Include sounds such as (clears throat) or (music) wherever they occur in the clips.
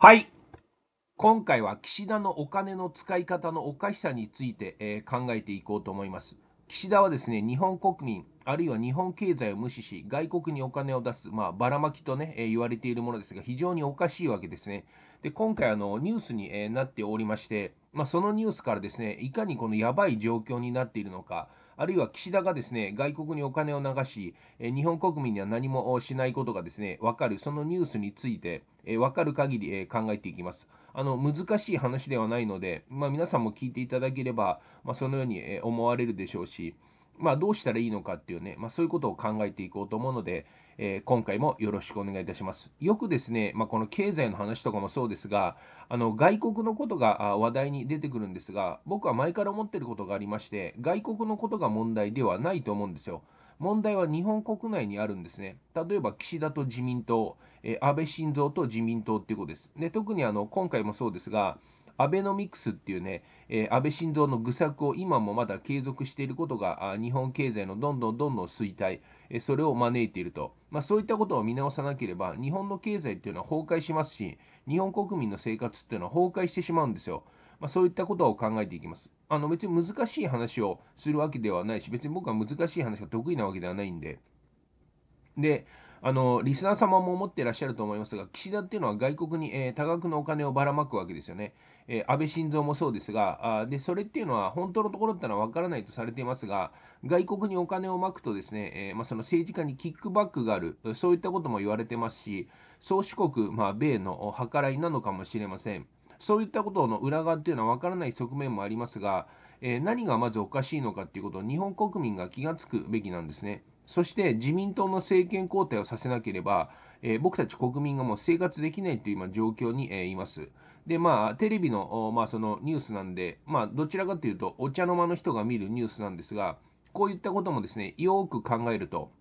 はい。今回は岸田のお金の使い方のおかしさについて、えー、考えていこうと思います。岸田はですね、日本国民、あるいは日本経済を無視し、外国にお金を出す、まあ、ばらまきとね、えー、言われているものですが、非常におかしいわけですね。で、今回、あの、ニュースに、えー、なっておりまして、まあ、そのニュースからですね、いかにこのやばい状況になっているのか、あるいは岸田がですね、外国にお金を流し、え日本国民には何もしないことがですね、わかる、そのニュースについて、えー、分かる限り、えー、考えていきます。あの難しい話ではないので、まあ、皆さんも聞いていただければ、まあ、そのように、え思われるでしょうし、まあ、どうしたらいいのかっていうね、まあ、そういうことを考えていこうと思うので、えー、今回もよろしくお願いいたします。よくですね、まあ、この経済の話とかもそうですが、あの外国のことが話題に出てくるんですが、僕は前から思ってることがありまして、外国のことが問題ではないと思うんですよ。問題は日本国内にあるんですね。例えば岸田と自民党、え安倍晋三と自民党っていうことです。で特にあの今回もそうですが、アベノミクスっていうね、え安倍晋三の愚策を今もまだ継続していることが、日本経済のどんどんどんどん衰退、えそれを招いていると。まあ、そういったことを見直さなければ、日本の経済っていうのは崩壊しますし、日本国民の生活っていうのは崩壊してしまうんですよ。まあ、そういったことを考えていきます。あの別に難しい話をするわけではないし別に僕は難しい話が得意なわけではないんでであのリスナー様も思ってらっしゃると思いますが岸田っていうのは外国に、えー、多額のお金をばらまくわけですよね、えー、安倍晋三もそうですがあでそれっていうのは本当のところってのは分からないとされていますが外国にお金をまくとですね、えー、まあ、その政治家にキックバックがあるそういったことも言われてますし宗主国、まあ、米の計らいなのかもしれません。そういったことの裏側っていうのは分からない側面もありますが、えー、何がまずおかしいのかっていうことを日本国民が気がつくべきなんですね。そして自民党の政権交代をさせなければ、えー、僕たち国民がもう生活できないという今状況に、えー、います。で、まあ、テレビの,、まあそのニュースなんで、まあ、どちらかというと、お茶の間の人が見るニュースなんですが、こういったこともですね、よく考えると、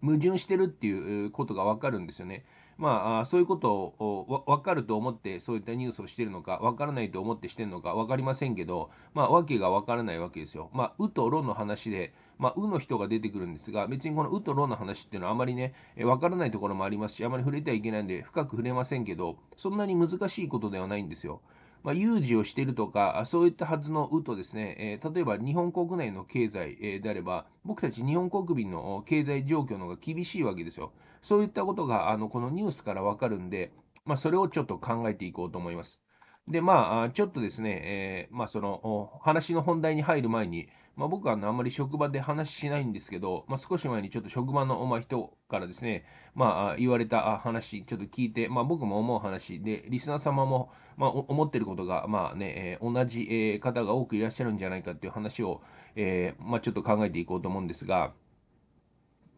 矛盾してるっていうことがわかるんですよね。まあ、そういうことを分かると思ってそういったニュースをしてるのか分からないと思ってしてるのか分かりませんけど、まあ、訳が分からないわけですよ。まあ、うとろの話で、まあ、うの人が出てくるんですが別にこのうとろの話っていうのはあまりね分からないところもありますしあまり触れてはいけないんで深く触れませんけどそんなに難しいことではないんですよ。まあ、有事をしているとか、そういったはずのうとですね、えー、例えば日本国内の経済、えー、であれば、僕たち日本国民の経済状況の方が厳しいわけですよ。そういったことが、あの、このニュースからわかるんで、まあ、それをちょっと考えていこうと思います。で、まあ、ちょっとですね、えー、まあ、その、話の本題に入る前に、まあ、僕はあのあんまり職場で話しないんですけど、まあ、少し前にちょっと職場の、ま人からですね、まあ、言われた話、ちょっと聞いて、まあ、僕も思う話で、リスナー様も、まあ、思ってることが、まあね、えー、同じ、えー、方が多くいらっしゃるんじゃないかっていう話を、えーまあ、ちょっと考えていこうと思うんですが、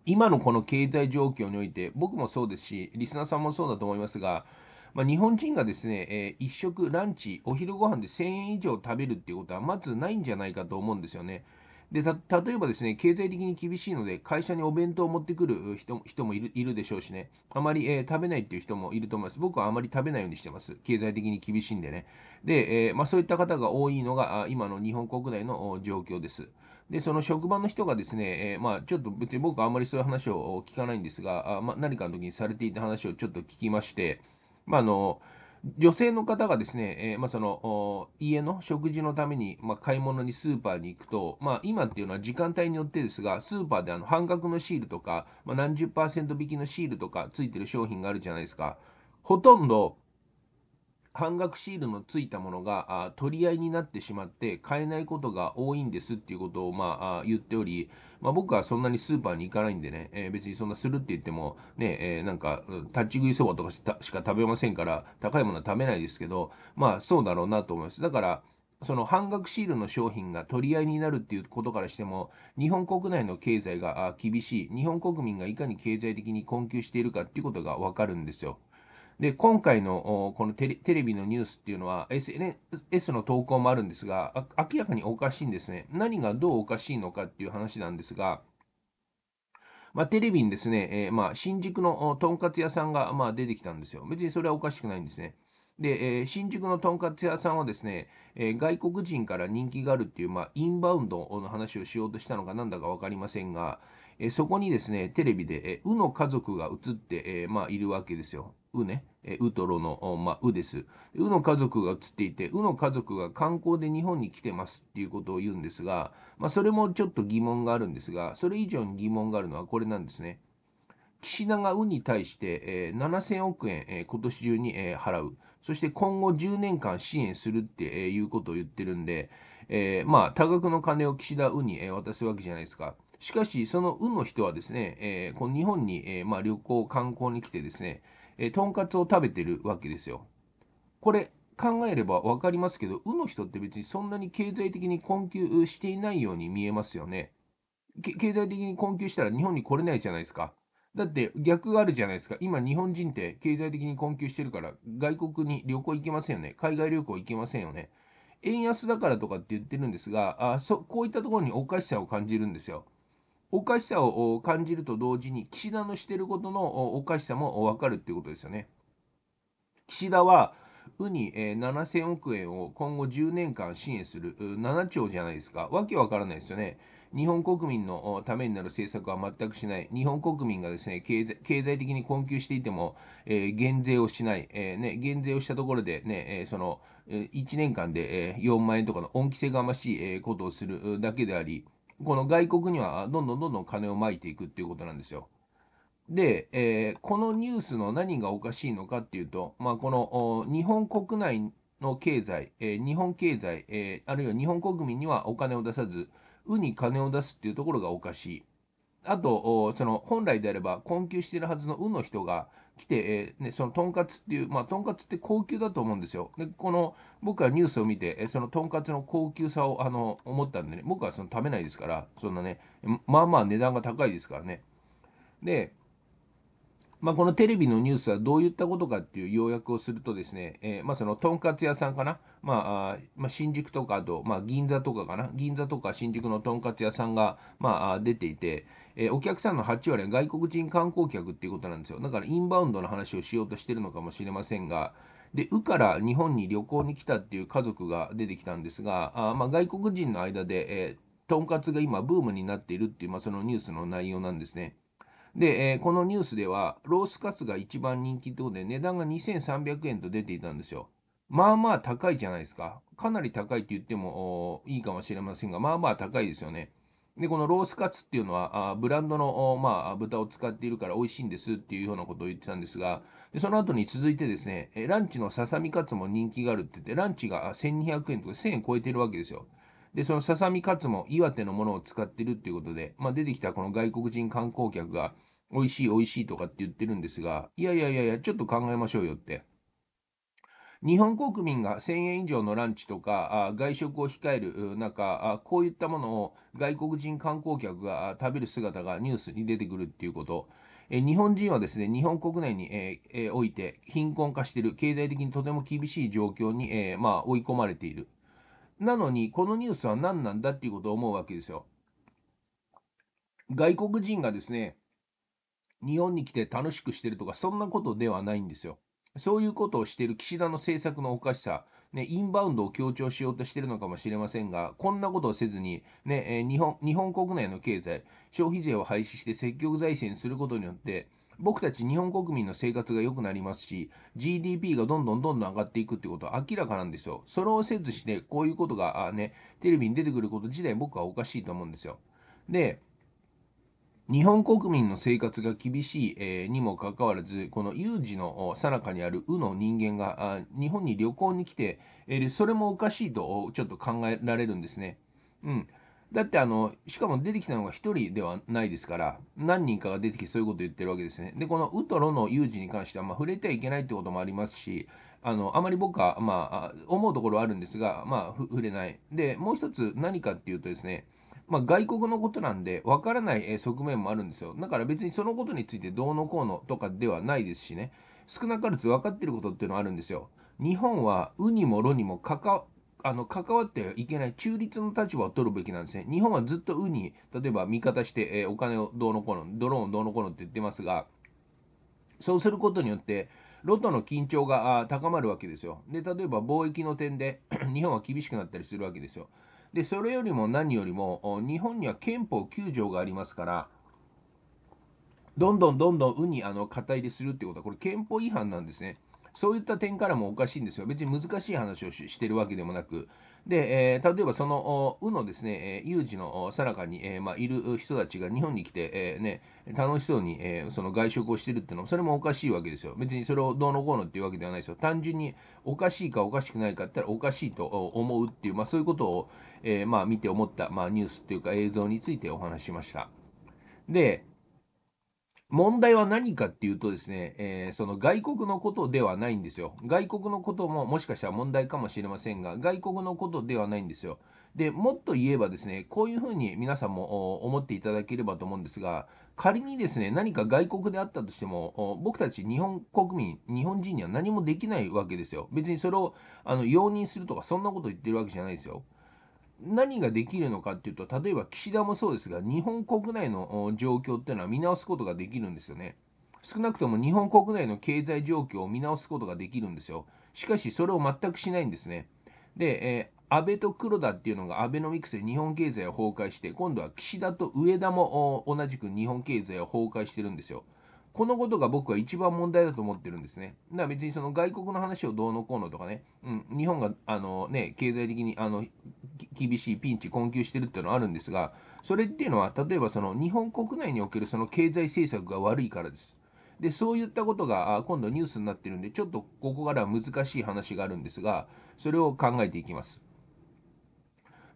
今のこの経済状況において、僕もそうですし、リスナーさんもそうだと思いますが、まあ、日本人がですね、えー、1食ランチ、お昼ご飯で1000円以上食べるっていうことは、まずないんじゃないかと思うんですよね。で例えばですね、経済的に厳しいので、会社にお弁当を持ってくる人もいるでしょうしね、あまり、えー、食べないっていう人もいると思います。僕はあまり食べないようにしてます。経済的に厳しいんでね。で、えー、まあ、そういった方が多いのが、今の日本国内の状況です。で、その職場の人がですね、えー、まあ、ちょっと別に僕はあんまりそういう話を聞かないんですが、あまあ、何かの時にされていた話をちょっと聞きまして、まあ、あの、女性の方がですね、えー、まあ、その家の食事のために、まあ、買い物にスーパーに行くと、まあ、今っていうのは時間帯によってですが、スーパーであの半額のシールとか、まあ、何十パーセント引きのシールとかついてる商品があるじゃないですか。ほとんど半額シールのついたものが取り合いになってしまって買えないことが多いんですっていうことをまあ言っており、まあ、僕はそんなにスーパーに行かないんでね、えー、別にそんなするって言ってもね、えー、なんか立ち食いそばとかしか食べませんから高いものは食べないですけどまあそうだろうなと思います。だからその半額シールの商品が取り合いになるっていうことからしても、日本国内の経済が厳しい、日本国民がいかに経済的に困窮しているかっていうことがわかるんですよ。で、今回のこのテレビのニュースっていうのは SNS の投稿もあるんですが、明らかにおかしいんですね。何がどうおかしいのかっていう話なんですが、まあ、テレビにですね、えー、まあ、新宿のとんかつ屋さんが、まあ、出てきたんですよ。別にそれはおかしくないんですね。で、えー、新宿のとんかつ屋さんはですね、えー、外国人から人気があるっていう、まあ、インバウンドの話をしようとしたのかなんだか分かりませんが、えー、そこにですね、テレビで、えー、うの家族が映って、えー、まあ、いるわけですよ。うね。ウトロの、まあ、うです。うの家族が映っていて、うの家族が観光で日本に来てますっていうことを言うんですが、まあ、それもちょっと疑問があるんですが、それ以上に疑問があるのはこれなんですね。岸田がうに対して、えー、7000億円、えー、今年中に、えー、払う。そして今後10年間支援するっていうことを言ってるんで、えー、まあ、多額の金を岸田うに渡すわけじゃないですか。しかし、そのうの人はですね、えー、この日本に、えー、まあ、旅行、観光に来てですね、えとんかつを食べてるわけですよ。これ、考えれば分かりますけど、うの人って別にそんなに経済的に困窮していないように見えますよね。経済的に困窮したら日本に来れないじゃないですか。だって逆があるじゃないですか。今日本人って経済的に困窮してるから外国に旅行行けませんよね。海外旅行行けませんよね。円安だからとかって言ってるんですが、あそこういったところにおかしさを感じるんですよ。おかしさを感じると同時に、岸田のしてることのおかしさも分かるっていうことですよね。岸田は、ウに7000億円を今後10年間支援する7兆じゃないですか。わけわからないですよね。日本国民のためになる政策は全くしない、日本国民がですね経済経済的に困窮していても、えー、減税をしない、えーね、減税をしたところでね、えその1年間で4万円とかの恩着せがましいことをするだけであり、この外国にはどんどんどんどん金をまいていくっていうことなんですよ。で、えー、このニュースの何がおかしいのかっていうと、まあ、この日本国内の経済、えー、日本経済、えー、あるいは日本国民にはお金を出さず、うに金を出すっていうところがおかしい。あと、その本来であれば困窮しているはずのうの人が来て、えー、ね、そのとんかつっていう、まあ、とんかつって高級だと思うんですよ。で、この僕はニュースを見て、そのとんかつの高級さをあの思ったんでね、僕はその食べないですから、そんなね、まあまあ値段が高いですからね。で、まあ、このテレビのニュースはどういったことかっていう要約をするとですね、えー、まあ、そのとんかつ屋さんかな、まあ、まあ、新宿とかあと、まあ、銀座とかかな、銀座とか新宿のとんかつ屋さんが、まあ、出ていて、えー、お客さんの8割は外国人観光客っていうことなんですよ。だからインバウンドの話をしようとしてるのかもしれませんが、で、うから日本に旅行に来たっていう家族が出てきたんですが、あまあ、外国人の間で、えー、とんかつが今ブームになっているっていう、まあ、そのニュースの内容なんですね。で、えー、このニュースでは、ロースカツが一番人気ってことで、値段が2300円と出ていたんですよ。まあまあ高いじゃないですか。かなり高いって言ってもいいかもしれませんが、まあまあ高いですよね。で、このロースカツっていうのは、あブランドの、まあ、豚を使っているから美味しいんですっていうようなことを言ってたんですが、でその後に続いてですね、ランチのささみカツも人気があるって言って、ランチが1200円とか1000円超えてるわけですよ。で、そのささみカツも岩手のものを使ってるっていうことで、まあ、出てきたこの外国人観光客が、美味しい美味しいとかって言ってるんですが、いやいやいやいや、ちょっと考えましょうよって。日本国民が1000円以上のランチとか、外食を控える中あ、こういったものを外国人観光客が食べる姿がニュースに出てくるっていうこと。え日本人はですね、日本国内に、ええおいて貧困化している、経済的にとても厳しい状況に、えまあ、追い込まれている。なのに、このニュースは何なんだっていうことを思うわけですよ。外国人がですね、日本に来て楽しくしてるとか、そんなことではないんですよ。そういうことをしている岸田の政策のおかしさ、ね、インバウンドを強調しようとしているのかもしれませんが、こんなことをせずに、ねえ日本、日本国内の経済、消費税を廃止して積極財政にすることによって、僕たち日本国民の生活が良くなりますし、GDP がどんどんどんどん上がっていくってことは明らかなんですよ。それをせずして、こういうことがね、テレビに出てくること自体僕はおかしいと思うんですよ。で、日本国民の生活が厳しい、えー、にもかかわらず、この有事のさなかにあるうの人間が日本に旅行に来て、えそれもおかしいとちょっと考えられるんですね。うん。だってあの、しかも出てきたのが1人ではないですから、何人かが出てきてそういうことを言ってるわけですね。で、このウトロの有事に関しては、まあ、触れてはいけないってこともありますし、あのあまり僕は、まあ、思うところはあるんですが、まあ、触れない。で、もう一つ何かっていうとですね、まあ、外国のことなんで、わからない側面もあるんですよ。だから別にそのことについてどうのこうのとかではないですしね、少なからず分かってることっていうのはあるんですよ。日本は、ウにもろにもかかあの関わってはいけない中立の立場を取るべきなんですね。日本はずっとウに、例えば味方して、えー、お金をどうのこうの、ドローンどうのこうのって言ってますが、そうすることによって、ロトの緊張が高まるわけですよ。で、例えば貿易の点で (clears throat) 日本は厳しくなったりするわけですよ。で、それよりも何よりも、日本には憲法9条がありますから、どんどんどんどんウにあの肩入れするってことは、これ憲法違反なんですね。そういった点からもおかしいんですよ。別に難しい話をしてるわけでもなく。で、えー、例えばその、うのですね、有事のさなかに、えー、まあ、いる人たちが日本に来て、えー、ね、楽しそうに、えその外食をしてるっていうのは、それもおかしいわけですよ。別にそれをどうのこうのっていうわけではないですよ。単純におかしいかおかしくないかって言ったらおかしいと思うっていう、まあ、そういうことを、えまあ、見て思った、まあ、ニュースっていうか映像についてお話しました。で、問題は何かっていうとですね、えー、その外国のことではないんですよ。外国のことももしかしたら問題かもしれませんが、外国のことではないんですよ。で、もっと言えばですね、こういうふうに皆さんも思っていただければと思うんですが、仮にですね、何か外国であったとしても、僕たち日本国民、日本人には何もできないわけですよ。別にそれをあの容認するとか、そんなこと言ってるわけじゃないですよ。何ができるのかっていうと、例えば岸田もそうですが、日本国内の状況っていうのは見直すことができるんですよね。少なくとも日本国内の経済状況を見直すことができるんですよ。しかし、それを全くしないんですね。で、えー、安倍と黒田っていうのがアベノミクスで日本経済を崩壊して、今度は岸田と上田も同じく日本経済を崩壊してるんですよ。このことが僕は一番問題だと思ってるんですね。だから別にその外国の話をどうのこうのとかね、うん、日本があの、ね、経済的にあの厳しいピンチ、困窮してるっていうのはあるんですが、それっていうのは、例えばその日本国内におけるその経済政策が悪いからです。で、そういったことが今度ニュースになってるんで、ちょっとここからは難しい話があるんですが、それを考えていきます。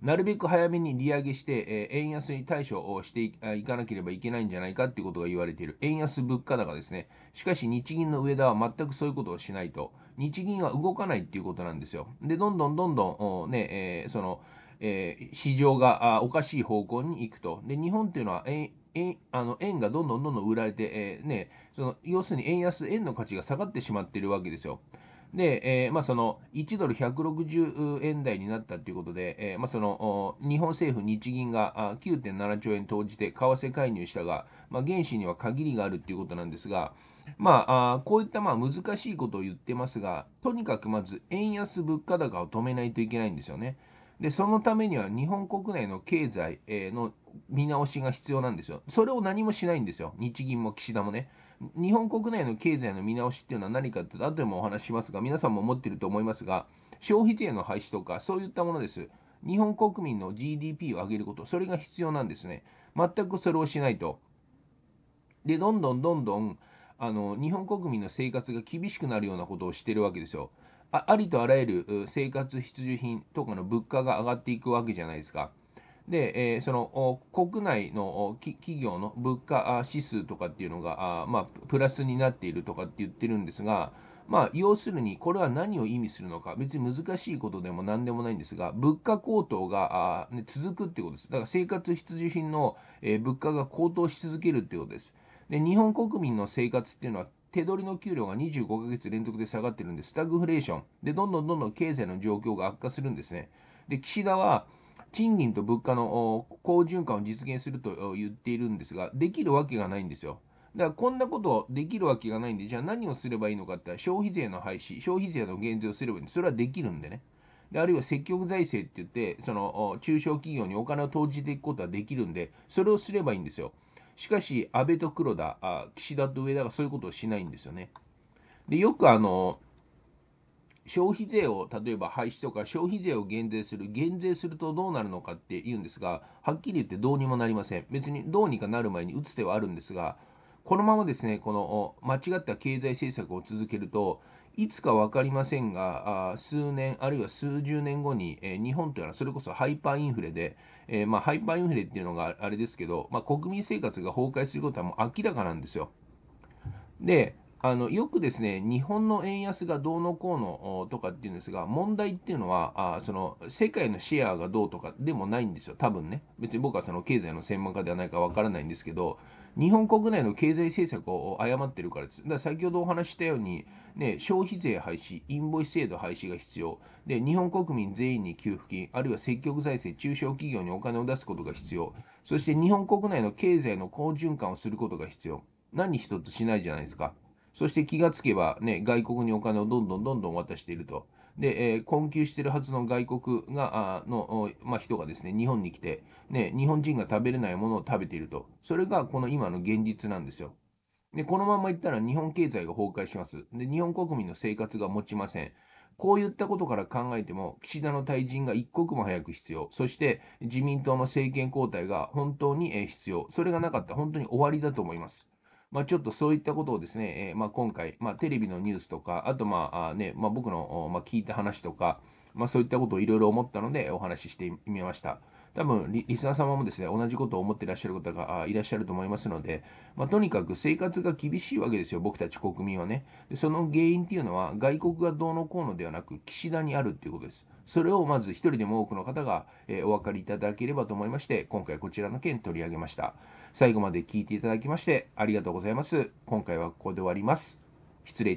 なるべく早めに利上げして、え円安に対処をしていかなければいけないんじゃないかっていうことが言われている。円安物価高ですね。しかし日銀の上田は全くそういうことをしないと。日銀は動かないっていうことなんですよ。で、どんどんどんどん、ね、えー、その、えー、市場がおかしい方向に行くと。で、日本っていうのは、ええあの円がどんどんどんどん売られて、えー、ね、その要するに円安、円の価値が下がってしまってるわけですよ。で、えー、まあ、その1ドル160円台になったということで、えー、まあ、その日本政府、日銀が9.7兆円投じて為替介入したが、まあ、原資には限りがあるということなんですが、まあ、こういったまあ難しいことを言ってますが、とにかくまず円安物価高を止めないといけないんですよね。で、そのためには日本国内の経済の見直しが必要なんですよ。それを何もしないんですよ。日銀も岸田もね。日本国内の経済の見直しっていうのは何かって後でもお話ししますが、皆さんも思ってると思いますが、消費税の廃止とかそういったものです。日本国民の GDP を上げること、それが必要なんですね。全くそれをしないと。で、どんどんどんどん、あの、日本国民の生活が厳しくなるようなことをしてるわけですよ。あありとあらゆる生活必需品とかの物価が上がっていくわけじゃないですか。で、えー、その国内の企業の物価指数とかっていうのが、あまあ、プラスになっているとかって言ってるんですが、まあ、要するにこれは何を意味するのか、別に難しいことでも何でもないんですが、物価高騰が、あね、続くってことです。だから生活必需品の、えー、物価が高騰し続けるってことです。で日本国民の生活っていうのは手取りの給料が25ヶ月連続で下がってるんで、スタグフレーション。で、どんどんどんどん経済の状況が悪化するんですね。で、岸田は、賃金と物価の好循環を実現すると言っているんですが、できるわけがないんですよ。だからこんなことできるわけがないんで、じゃあ何をすればいいのかって消費税の廃止、消費税の減税をすればいいんです。それはできるんでね。であるいは積極財政って言って、その中小企業にお金を投じていくことはできるんで、それをすればいいんですよ。しかし、安倍と黒田、あ岸田と上田がそういうことをしないんですよね。でよくあの消費税を例えば廃止とか消費税を減税する減税するとどうなるのかって言うんですがはっきり言ってどうにもなりません別にどうにかなる前に打つ手はあるんですがこのままですねこの間違った経済政策を続けるといつか分かりませんが、数年、あるいは数十年後に、え日本というのはそれこそハイパーインフレで、えまあ、ハイパーインフレっていうのがあれですけど、まあ、国民生活が崩壊することはもう明らかなんですよ。で、あのよくですね、日本の円安がどうのこうのとかっていうんですが、問題っていうのは、あその世界のシェアがどうとかでもないんですよ、多分ね。別に僕はその経済の専門家ではないかわからないんですけど、日本国内の経済政策を誤ってるからです。だから先ほどお話したように、ね、消費税廃止、インボイス制度廃止が必要。で、日本国民全員に給付金、あるいは積極財政、中小企業にお金を出すことが必要。そして日本国内の経済の好循環をすることが必要。何一つしないじゃないですか。そして気がつけば、ね、外国にお金をどんどんどんどん渡していると。で、えー、困窮してるはずの外国が、あの、まあ、人がですね、日本に来て、ね、日本人が食べれないものを食べていると。それがこの今の現実なんですよ。で、このままいったら日本経済が崩壊します。で、日本国民の生活が持ちません。こういったことから考えても、岸田の退陣が一刻も早く必要。そして、自民党の政権交代が本当に必要。それがなかった本当に終わりだと思います。まあ、ちょっとそういったことをですね、えまあ、今回、まあ、テレビのニュースとか、あとまあね、まあ、僕の、ま聞いた話とか、まあ、そういったことをいろいろ思ったのでお話ししてみました。多分リ、リスナー様もですね、同じことを思っていらっしゃる方がいらっしゃると思いますので、まあ、とにかく生活が厳しいわけですよ、僕たち国民はね。でその原因っていうのは、外国がどうのこうのではなく、岸田にあるっていうことです。それをまず一人でも多くの方が、えー、お分かりいただければと思いまして、今回こちらの件取り上げました。最後まで聞いていただきましてありがとうございます。今回はここで終わります。失礼いたし